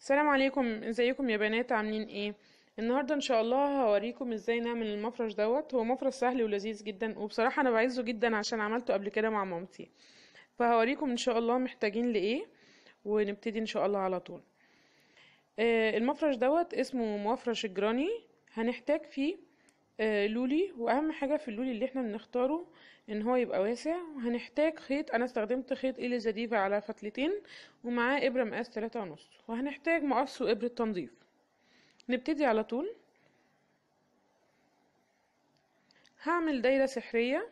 السلام عليكم ازيكم يا بنات عاملين ايه النهارده ان شاء الله هوريكم ازاي نعمل المفرش دوت هو مفرش سهل ولذيذ جدا وبصراحه انا بعزه جدا عشان عملته قبل كده مع مامتي فهوريكم ان شاء الله محتاجين لايه ونبتدي ان شاء الله على طول آه المفرش دوت اسمه مفرش الجراني هنحتاج فيه آه، لولي واهم حاجة في اللولي اللي احنا بنختاره ان هو يبقى واسع وهنحتاج خيط انا استخدمت خيط ايلي زديفة على فتلتين ومعاه ابرة مقاس تلاتة ونص وهنحتاج مقص وابرة تنظيف نبتدي على طول هعمل دايرة سحرية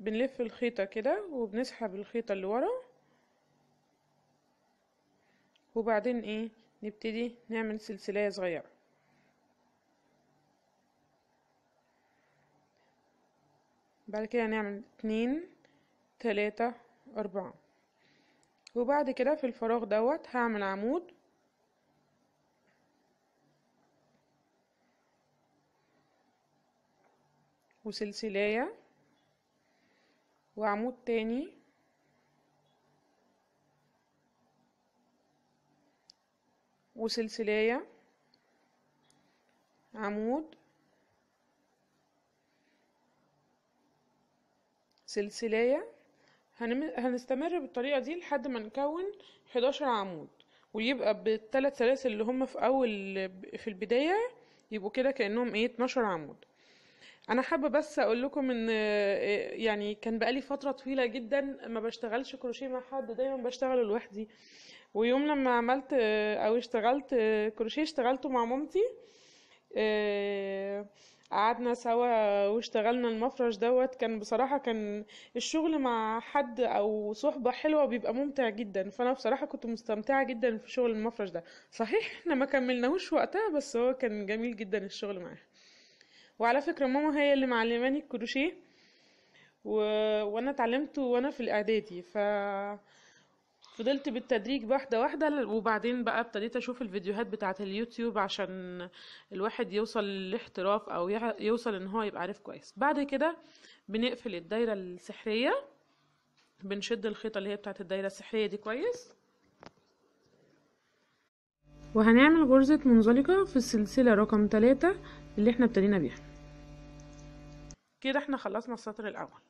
بنلف الخيطة كده وبنسحب الخيطة اللي ورا وبعدين ايه نبتدي نعمل سلسلية صغيرة بعد كده هنعمل اتنين تلاتة أربعة وبعد كده في الفراغ دوت هعمل عمود وسلسلاية وعمود تاني وسلسلاية عمود سلسلية هنستمر بالطريقة دي لحد ما نكون 11 عمود ويبقى بالثلاث سلاسل اللي هم في اول في البداية يبقوا كده كأنهم ايه 12 عمود انا حابه بس اقول لكم ان آه، يعني كان بقالي فتره طويله جدا ما بشتغلش كروشيه مع حد دايما بشتغل لوحدي ويوم لما عملت آه، او اشتغلت آه، كروشيه اشتغلته مع مامتي قعدنا سوا واشتغلنا المفرش دوت كان بصراحة كان الشغل مع حد أو صحبة حلوة بيبقى ممتع جدا فأنا بصراحة كنت مستمتعة جدا في شغل المفرش ده صحيح احنا ما كملناهوش وقتها بس هو كان جميل جدا الشغل معاه وعلى فكرة ماما هي اللي معلماني الكروشيه و... وانا اتعلمته وانا في الاعدادي ف فضلت بالتدريج واحدة واحدة وبعدين بقى ابتديت اشوف الفيديوهات بتاعت اليوتيوب عشان الواحد يوصل للاحتراف او يوصل ان هو يبقى عارف كويس بعد كده بنقفل الدايرة السحرية بنشد الخيطة اللي هي بتاعت الدايرة السحرية دي كويس وهنعمل غرزة منزلقة في السلسلة رقم تلاتة اللي احنا ابتدينا بيها كده احنا خلصنا السطر الاول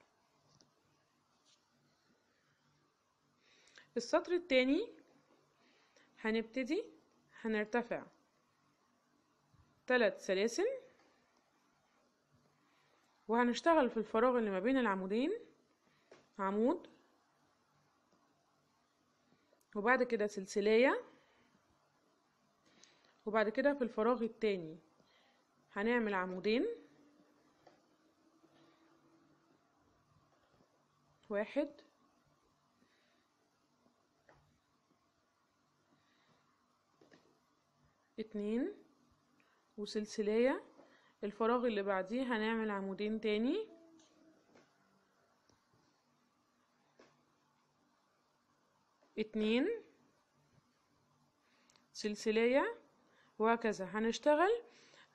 في السطر التاني هنبتدي هنرتفع ثلاث سلاسل وهنشتغل في الفراغ اللي ما بين العمودين عمود وبعد كده سلسلية وبعد كده في الفراغ التاني هنعمل عمودين واحد اتنين وسلسلية الفراغ اللي بعديه هنعمل عمودين تاني اتنين سلسلية وهكذا هنشتغل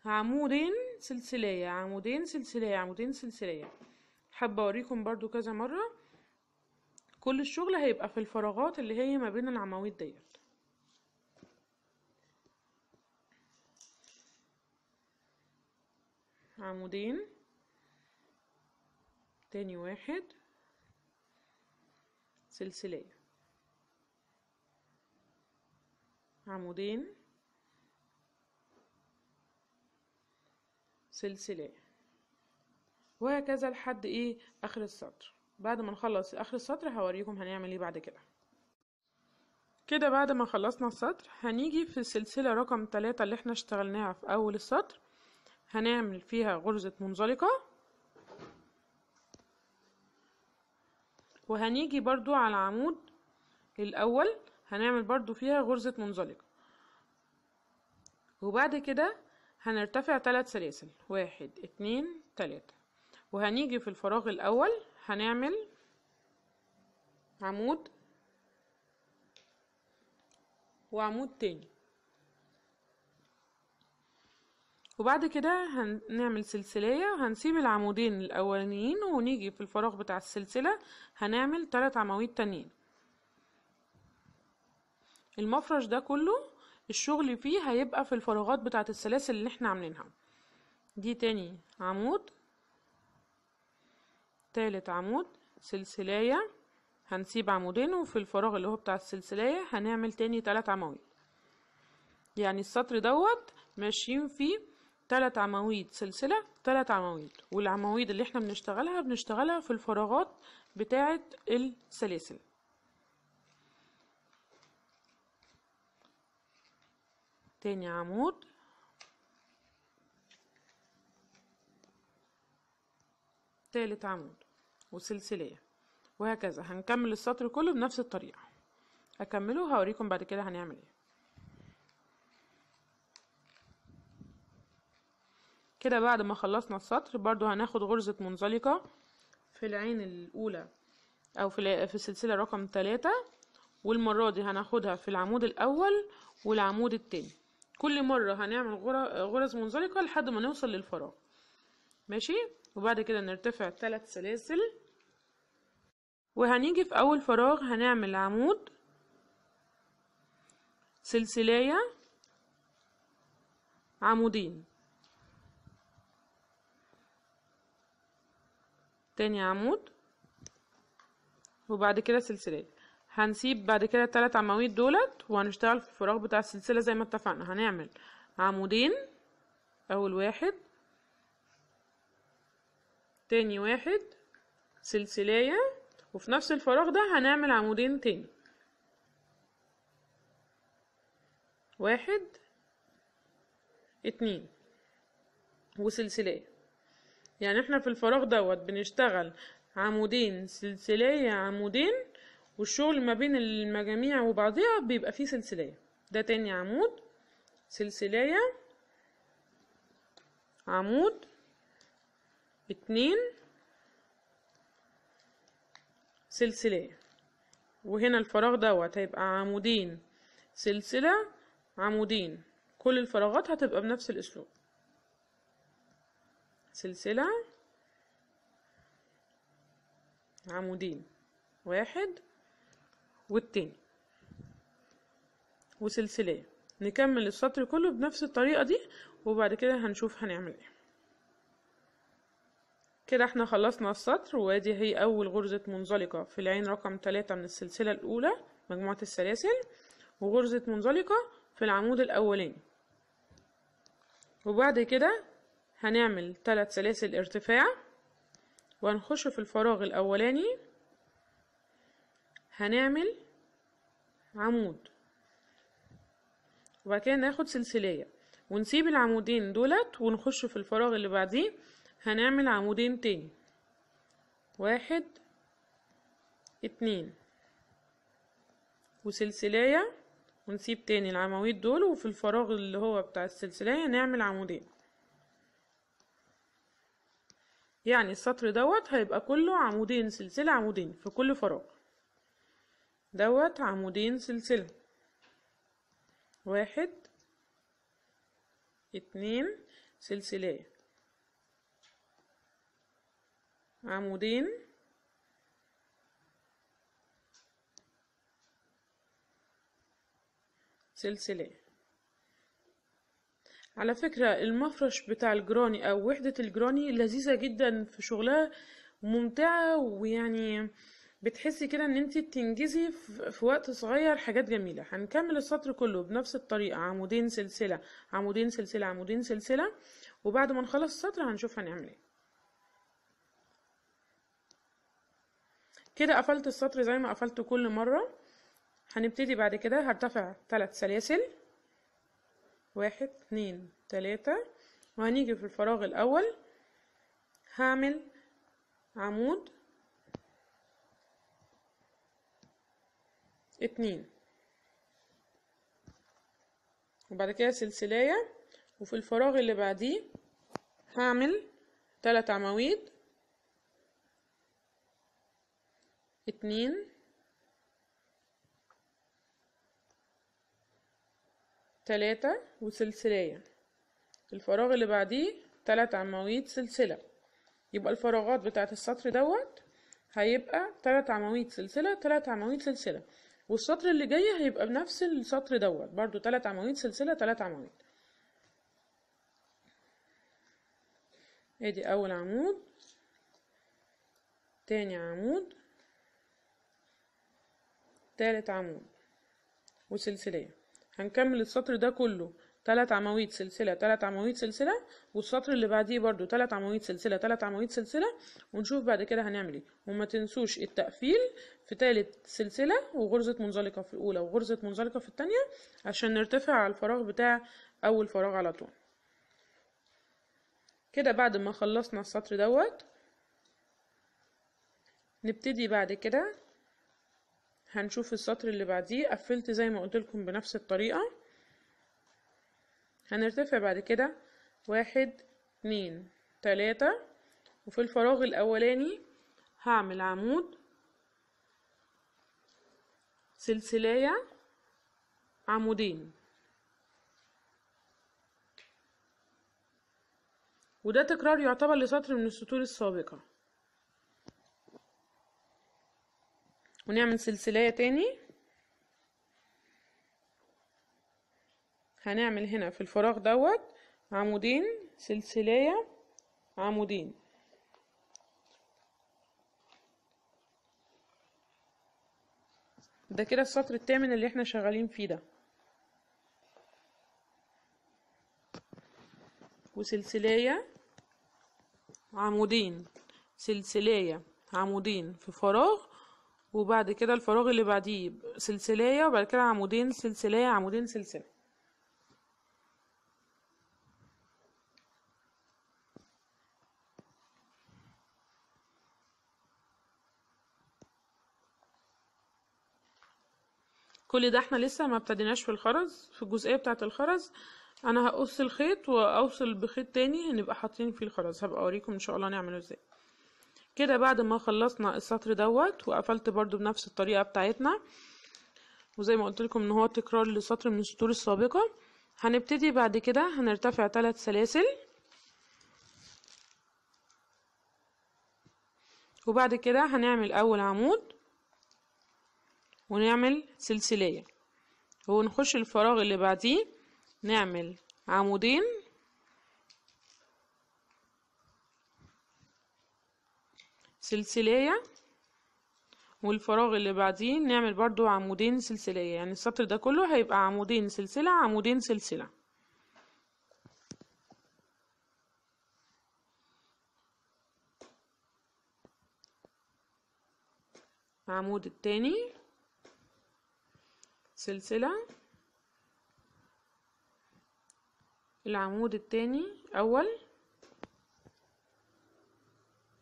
عمودين سلسلية عمودين سلسلية عمودين سلسلية حابة اوريكم برضو كذا مرة كل الشغل هيبقى في الفراغات اللي هي ما بين العواميد ديت عمودين تاني واحد سلسلية عمودين سلسلية وهكذا لحد ايه اخر السطر بعد ما نخلص اخر السطر هوريكم هنعمل ايه بعد كده كده بعد ما خلصنا السطر هنيجي في السلسلة رقم 3 اللي احنا اشتغلناها في اول السطر هنعمل فيها غرزة منزلقة وهنيجي برضو على العمود الأول هنعمل برضو فيها غرزة منزلقة وبعد كده هنرتفع ثلاث سلاسل واحد اتنين تلاتة وهنيجي في الفراغ الأول هنعمل عمود وعمود تاني وبعد كده هنعمل سلسلية وهنسيب العمودين الأولانيين ونيجي في الفراغ بتاع السلسلة هنعمل تلات عواميد تانيين المفرش ده كله الشغل فيه هيبقى في الفراغات بتاعة السلاسل اللي احنا عاملينها دي تاني عمود تالت عمود سلسلية هنسيب عمودين وفي الفراغ اللي هو بتاع السلسلية هنعمل تاني تلات عواميد يعني السطر دوت ماشيين فيه تلات عواميد سلسلة تلات عواميد والعواميد اللي احنا بنشتغلها بنشتغلها في الفراغات بتاعة السلاسل تاني عمود تالت عمود وسلسلية وهكذا هنكمل السطر كله بنفس الطريقة هكمله هوريكم بعد كده هنعمل ايه كده بعد ما خلصنا السطر برضو هناخد غرزة منزلقة في العين الأولى أو في, في السلسلة رقم تلاتة والمرة دي هناخدها في العمود الأول والعمود التاني كل مرة هنعمل غرز منزلقة لحد ما نوصل للفراغ ماشي وبعد كده نرتفع تلات سلاسل وهنيجي في أول فراغ هنعمل عمود سلسلاية عمودين تاني عمود وبعد كده سلسلات هنسيب بعد كده التلات عواميد دولت وهنشتغل في الفراغ بتاع السلسلة زي ما اتفقنا هنعمل عمودين اول واحد تاني واحد سلسلاية وفي نفس الفراغ ده هنعمل عمودين تاني واحد اتنين وسلسلاية يعني احنا في الفراغ دوت بنشتغل عمودين سلسلية عمودين والشغل ما بين المجاميع وبعضها بيبقى فيه سلسلية ده تاني عمود سلسلية عمود اتنين سلسلية وهنا الفراغ دوت هيبقى عمودين سلسلة عمودين كل الفراغات هتبقى بنفس الأسلوب سلسلة عمودين واحد والتاني وسلسلة نكمل السطر كله بنفس الطريقة دي وبعد كده هنشوف هنعمل ايه كده احنا خلصنا السطر وادي هي اول غرزة منزلقة في العين رقم تلاتة من السلسلة الاولى مجموعة السلاسل وغرزة منزلقة في العمود الاولاني وبعد كده هنعمل ثلاث سلاسل ارتفاع وهنخش في الفراغ الاولاني هنعمل عمود وبعد كده ناخد سلسلية ونسيب العمودين دولت ونخش في الفراغ اللي بعديه هنعمل عمودين تاني واحد اتنين وسلسلية ونسيب تاني العواميد دول وفي الفراغ اللي هو بتاع السلسلية نعمل عمودين يعني السطر دوت هيبقى كله عمودين سلسلة عمودين في كل فراغ دوت عمودين سلسلة واحد اتنين سلسلة عمودين سلسلة على فكرة المفرش بتاع الجراني أو وحدة الجراني لذيذة جدا في شغلها ممتعة ويعني بتحسي كده ان انت بتنجزي في وقت صغير حاجات جميلة هنكمل السطر كله بنفس الطريقة عمودين سلسلة عمودين سلسلة عمودين سلسلة وبعد ما نخلص السطر هنشوف هنعمل ايه كده قفلت السطر زي ما قفلته كل مرة هنبتدي بعد كده هرتفع ثلاث سلاسل واحد اتنين تلاتة وهنيجي في الفراغ الأول هعمل عمود اتنين وبعد كده سلسلية وفي الفراغ اللي بعديه هعمل تلات عواميد اتنين تلاتة وسلسلية الفراغ اللي بعديه تلات عواميد سلسلة يبقى الفراغات بتاعة السطر دوت هيبقى تلات عواميد سلسلة تلات عواميد سلسلة والسطر اللي جاي هيبقى بنفس السطر دوت برضو تلات عواميد سلسلة تلات عواميد ادي اول عمود تاني عمود تالت عمود وسلسلية هنكمل السطر ده كله تلات عواميد سلسلة تلات عواميد سلسلة والسطر اللي بعديه برضو تلات عواميد سلسلة تلات عواميد سلسلة ونشوف بعد كده هنعمل ايه وما تنسوش التقفيل في تالت سلسلة وغرزة منزلقة في الأولى وغرزة منزلقة في التانية عشان نرتفع على الفراغ بتاع أول فراغ على طول كده بعد ما خلصنا السطر دوت نبتدي بعد كده هنشوف السطر اللي بعديه قفلت زي ما قلت لكم بنفس الطريقة هنرتفع بعد كده واحد اتنين تلاتة وفي الفراغ الاولاني هعمل عمود سلسلاية عمودين وده تكرار يعتبر لسطر من السطور السابقة ونعمل سلسلية تاني هنعمل هنا في الفراغ دوت عمودين سلسلية عمودين ده كده السطر التامن اللي احنا شغالين فيه ده وسلسلية عمودين سلسلية عمودين في فراغ وبعد كده الفراغ اللي بعديه سلسلاية وبعد كده عمودين سلسلاية عمودين سلسلة كل ده احنا لسه ما ابتديناش في الخرز في الجزئية بتاعة الخرز انا هقص الخيط واوصل بخيط تاني هنبقى حاطين فيه الخرز هبقى اوريكم ان شاء الله نعمله ازاي كده بعد ما خلصنا السطر دوت وقفلت برضو بنفس الطريقة بتاعتنا وزي ما قلت لكم ان هو تكرار لسطر من السطور السابقة هنبتدي بعد كده هنرتفع ثلاث سلاسل وبعد كده هنعمل اول عمود ونعمل سلسلية ونخش الفراغ اللي بعديه نعمل عمودين سلسلية والفراغ اللي بعديه نعمل برضو عمودين سلسلية يعني السطر ده كله هيبقى عمودين سلسلة عمودين سلسلة العمود التاني سلسلة العمود التاني أول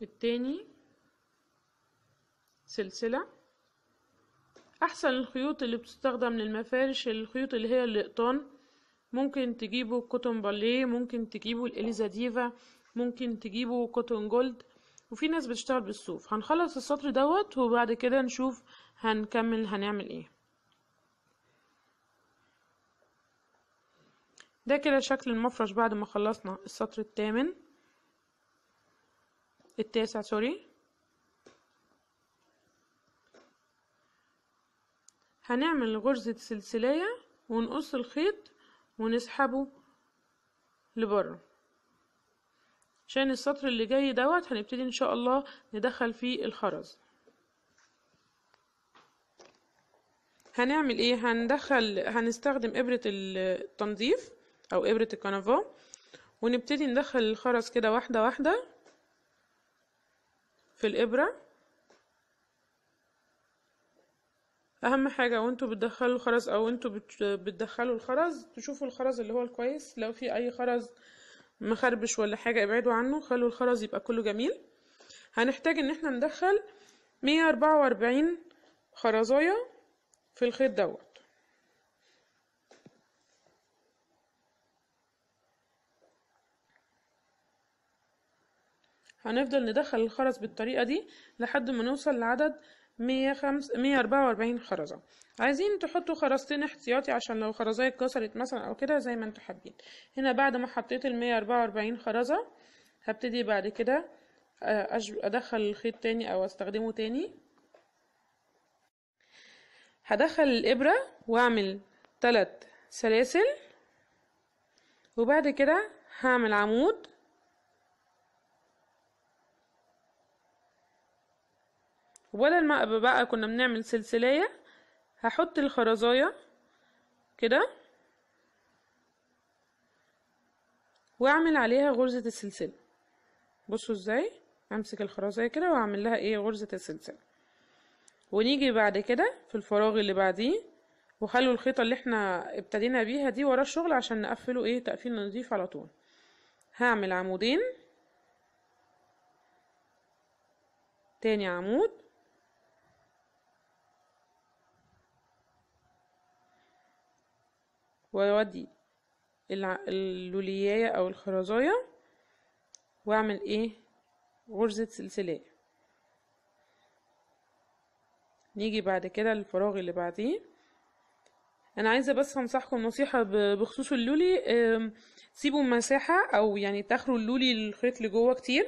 التاني سلسلة أحسن الخيوط اللي بتستخدم للمفارش الخيوط اللي هي الأقطان ممكن تجيبوا كوتون باليه ممكن تجيبوا الإليزا ديفا ممكن تجيبوا كوتون جولد وفي ناس بتشتغل بالصوف هنخلص السطر دوت وبعد كده نشوف هنكمل هنعمل ايه ده كده شكل المفرش بعد ما خلصنا السطر الثامن التاسع سوري هنعمل غرزة سلسلية ونقص الخيط ونسحبه لبره عشان السطر اللي جاي دوت هنبتدي ان شاء الله ندخل فيه الخرز هنعمل ايه هندخل هنستخدم ابرة التنظيف او ابرة الكنفة ونبتدي ندخل الخرز كده واحدة واحدة في الابرة اهم حاجه وانتوا بتدخلوا الخرز او انتوا بتدخلوا الخرز تشوفوا الخرز اللي هو الكويس لو في اي خرز مخربش ولا حاجه ابعدوا عنه خلوا الخرز يبقى كله جميل هنحتاج ان احنا ندخل مية اربعة واربعين خرزايه في الخيط دوت هنفضل ندخل الخرز بالطريقه دي لحد ما نوصل لعدد مية أربعة وأربعين خرزة عايزين تحطوا خرزتين احتياطي عشان لو خرزاية اتكسرت مثلا أو كده زي ما انتوا حابين هنا بعد ما حطيت المية أربعة وأربعين خرزة هبتدي بعد كده آه، أدخل الخيط تاني أو أستخدمه تاني هدخل الإبرة وأعمل تلات سلاسل وبعد كده هعمل عمود وبدل ما بقى كنا بنعمل سلسلية هحط الخرزاية كده واعمل عليها غرزة السلسلة بصوا ازاي امسك الخرزاية كده واعمل لها ايه غرزة السلسلة ونيجي بعد كده في الفراغ اللي بعديه وخلوا الخيطة اللي احنا ابتدينا بيها دي ورا الشغل عشان نقفله ايه تقفيل نضيف على طول هعمل عمودين تاني عمود واودي اللوليايه او الخرزايه واعمل ايه غرزة سلسلة نيجي بعد كده للفراغ اللي بعديه انا عايزه بس انصحكم نصيحه بخصوص اللولي سيبوا مساحه او يعني تاخروا اللولي الخيط لجوه كتير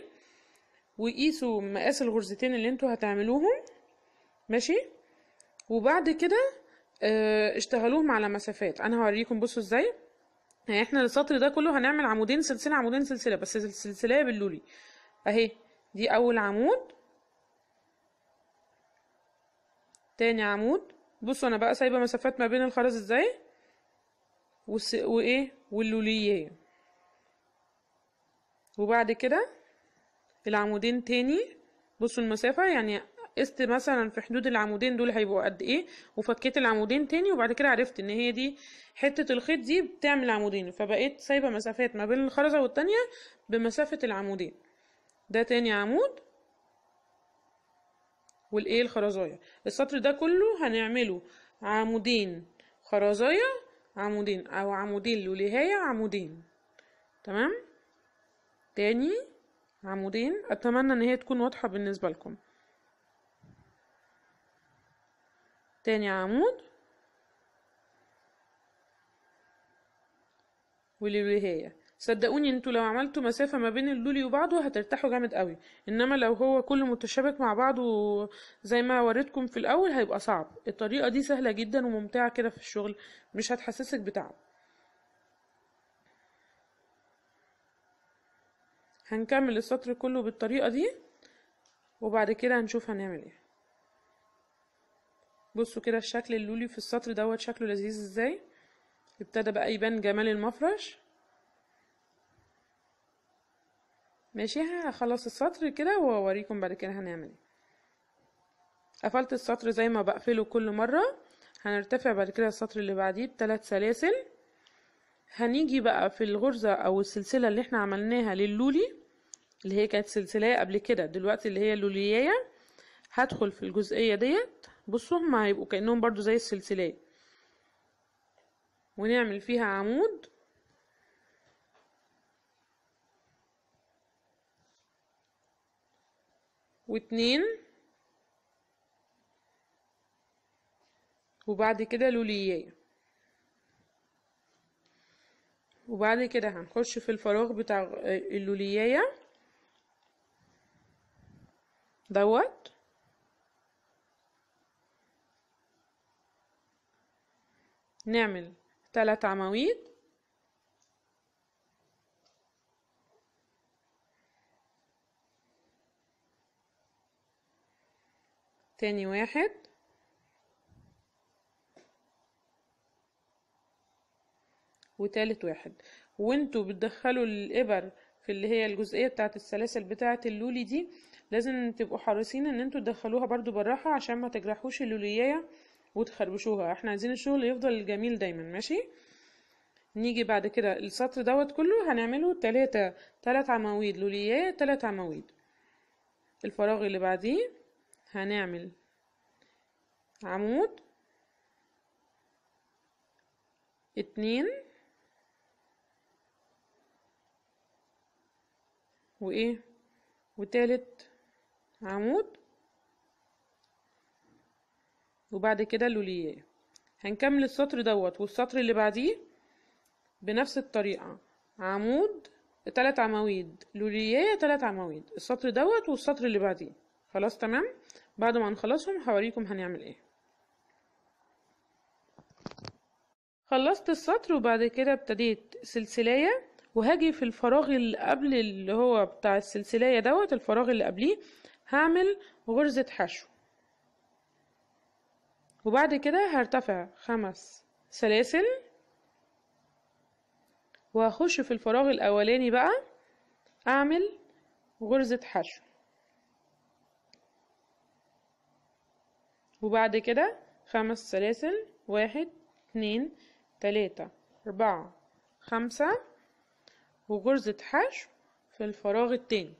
وقيسوا مقاس الغرزتين اللي انتوا هتعملوهم ماشي وبعد كده آه، اشتغلوهم على مسافات انا هوريكم بصوا ازاي يعني احنا السطر ده كله هنعمل عمودين سلسله عمودين سلسله بس السلسله باللولي اهي دي اول عمود تاني عمود بصوا انا بقى سايبه مسافات ما بين الخرز ازاي والس... وايه واللوليه وبعد كده العمودين تاني بصوا المسافه يعني قست مثلا في حدود العمودين دول هيبقوا قد ايه وفكيت العمودين تاني وبعد كده عرفت ان هي دي حته الخيط دي بتعمل عمودين فبقيت سايبه مسافات ما بين الخرزه والتانيه بمسافه العمودين ده تاني عمود والايه الخرزايه السطر ده كله هنعمله عمودين خرزايه عمودين او عمودين لوليهايه عمودين تمام تاني عمودين اتمنى ان هي تكون واضحه بالنسبه لكم تاني عمود واللوليهية صدقوني انتوا لو عملتوا مسافة ما بين اللولي وبعضه هترتاحوا جامد قوي انما لو هو كله متشابك مع بعضه زي ما وريتكم في الاول هيبقى صعب الطريقة دي سهلة جدا وممتعة كده في الشغل مش هتحسسك بتعب هنكمل السطر كله بالطريقة دي وبعد كده هنشوف هنعمل ايه بصوا كده الشكل اللولي في السطر دوت شكله لذيذ ازاي ابتدى بقى يبان جمال المفرش ماشي هخلص السطر كده واوريكم بعد كده هنعمل ايه قفلت السطر زي ما بقفله كل مرة هنرتفع بعد كده السطر اللي بعديه بثلاث سلاسل هنيجي بقى في الغرزة او السلسلة اللي احنا عملناها للولي اللي هي كانت سلسله قبل كده دلوقتي اللي هي اللولياية هدخل في الجزئية ديت بصوا هما هيبقوا كأنهم برضو زي السلسلات ونعمل فيها عمود واتنين وبعد كده لوليايه وبعد كده هنخش في الفراغ بتاع اللوليايه دوت نعمل ثلاث عواميد تاني واحد وتالت واحد وانتوا بتدخلوا الابر في اللي هي الجزئية بتاعة السلاسل بتاعة اللولي دي لازم تبقوا حريصين ان انتوا تدخلوها برضو بالراحة عشان ما تجرحوش اللولية وتخربشوها احنا عايزين الشغل يفضل جميل دايما ماشي نيجي بعد كده السطر دوت كله هنعمله تلاتة تلات عواميد لوليات تلات عواميد الفراغ اللي بعديه هنعمل عمود اتنين وايه وتالت عمود وبعد كده اللولية هنكمل السطر دوت والسطر اللي بعديه بنفس الطريقة عمود تلات عواميد لولية تلات عواميد السطر دوت والسطر اللي بعديه خلاص تمام بعد ما نخلصهم هوريكم هنعمل ايه خلصت السطر وبعد كده ابتديت سلسلاية وهاجي في الفراغ اللي قبل اللي هو بتاع السلسلاية دوت الفراغ اللي قبليه هعمل غرزة حشو وبعد كده هرتفع خمس سلاسل وهخش في الفراغ الأولاني بقى أعمل غرزة حشو وبعد كده خمس سلاسل واحد اتنين تلاتة أربعة خمسة وغرزة حشو في الفراغ التاني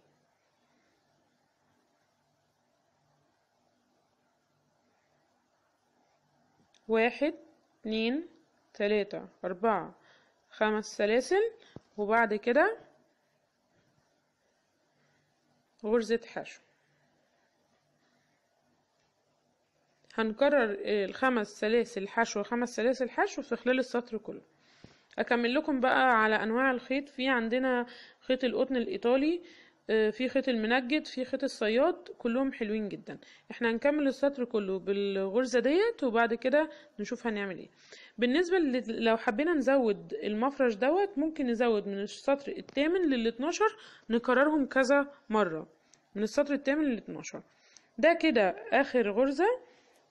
واحد اتنين تلاتة أربعة خمس سلاسل وبعد كده غرزة حشو هنكرر الخمس سلاسل حشو خمس سلاسل حشو في خلال السطر كله اكمل لكم بقى على انواع الخيط في عندنا خيط القطن الايطالي آه، في خيط المنجد في خيط الصياد كلهم حلوين جدا احنا هنكمل السطر كله بالغرزة ديت وبعد كده نشوف هنعمل ايه بالنسبة لو حبينا نزود المفرش دوت ممكن نزود من السطر التامن للاتناشر نكررهم كذا مرة من السطر التامن للاتناشر ده كده اخر غرزة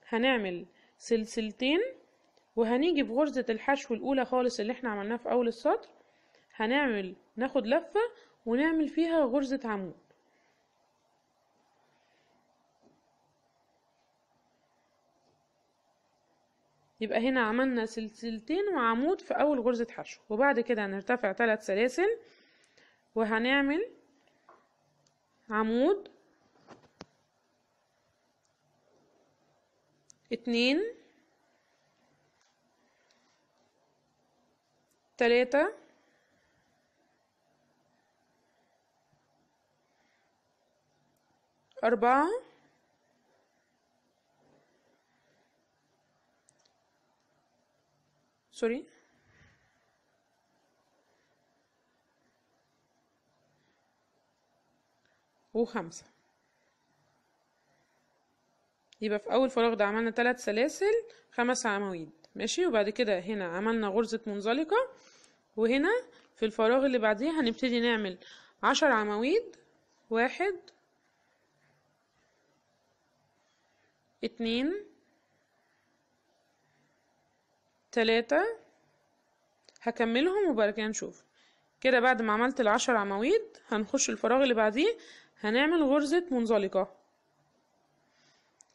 هنعمل سلسلتين وهنيجي بغرزة الحشو الاولى خالص اللي احنا عملناها في اول السطر هنعمل ناخد لفة ونعمل فيها غرزة عمود يبقى هنا عملنا سلسلتين وعمود في أول غرزة حشو وبعد كده هنرتفع ثلاث سلاسل وهنعمل عمود اتنين تلاتة أربعة سوري وخمسة يبقى في أول فراغ ده عملنا تلات سلاسل خمس عواميد ماشي وبعد كده هنا عملنا غرزة منزلقة وهنا في الفراغ اللي بعديه هنبتدي نعمل عشر عواميد واحد اتنين تلاتة هكملهم وبعد كده نشوف كده بعد ما عملت العشر عواميد هنخش الفراغ اللي بعديه هنعمل غرزة منزلقة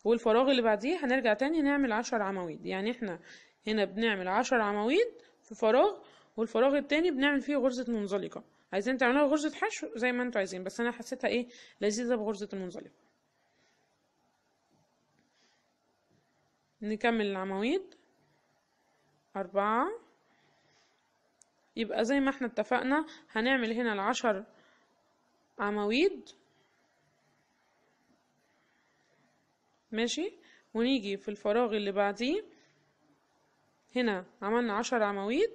والفراغ اللي بعديه هنرجع تاني نعمل عشر عواميد يعني احنا هنا بنعمل عشر عواميد في فراغ والفراغ التاني بنعمل فيه غرزة منزلقة عايزين تعملوها غرزة حشو زي ما انتوا عايزين بس انا حسيتها ايه لذيذة بغرزة المنزلقة نكمل العواميد أربعة يبقى زي ما احنا اتفقنا هنعمل هنا العشر عواميد ماشي ونيجي في الفراغ اللي بعديه هنا عملنا عشر عواميد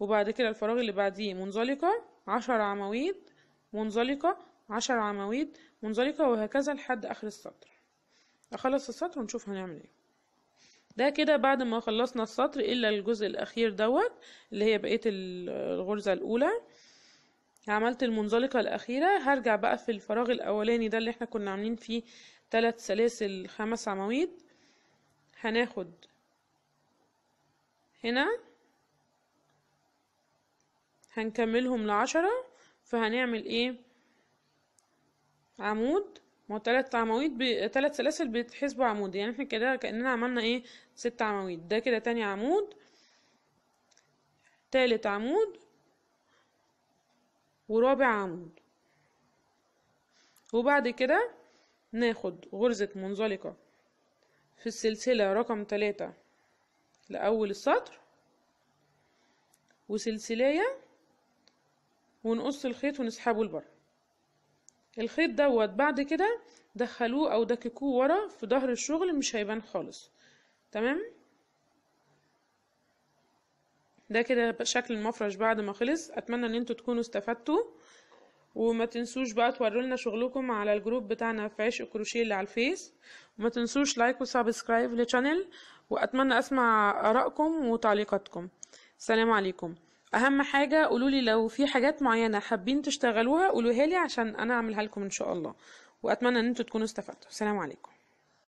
وبعد كده الفراغ اللي بعديه منزلقة عشر عواميد منزلقة عشر عواميد منزلقة وهكذا لحد آخر السطر أخلص السطر ونشوف هنعمل ايه ده كده بعد ما خلصنا السطر الا الجزء الاخير دوت اللي هي بقيه الغرزه الاولى عملت المنزلقه الاخيره هرجع بقى في الفراغ الاولاني ده اللي احنا كنا عاملين فيه ثلاث سلاسل خمس عواميد هناخد هنا هنكملهم لعشرة فهنعمل ايه عمود ما هو تلات عواميد بي... تلات سلاسل بيتحسبوا عمود يعني احنا كده كأننا عملنا ايه ست عواميد ده كده تاني عمود تالت عمود ورابع عمود وبعد كده ناخد غرزة منزلقة في السلسلة رقم تلاتة لأول السطر وسلسلية ونقص الخيط ونسحبه لبره الخيط دوت بعد كده دخلوه او دككوه ورا في ظهر الشغل مش هيبان خالص تمام ده كده شكل المفرش بعد ما خلص اتمنى ان انتوا تكونوا استفدتوا وما تنسوش بقى تورولنا شغلكم على الجروب بتاعنا في عشق الكروشيه اللي على الفيس وما تنسوش لايك وسبسكرايب للشانل واتمنى اسمع ارائكم وتعليقاتكم سلام عليكم اهم حاجه قولوا لي لو في حاجات معينه حابين تشتغلوها قولوها لي عشان انا اعملها لكم ان شاء الله واتمنى ان انتوا تكونوا استفدتوا السلام عليكم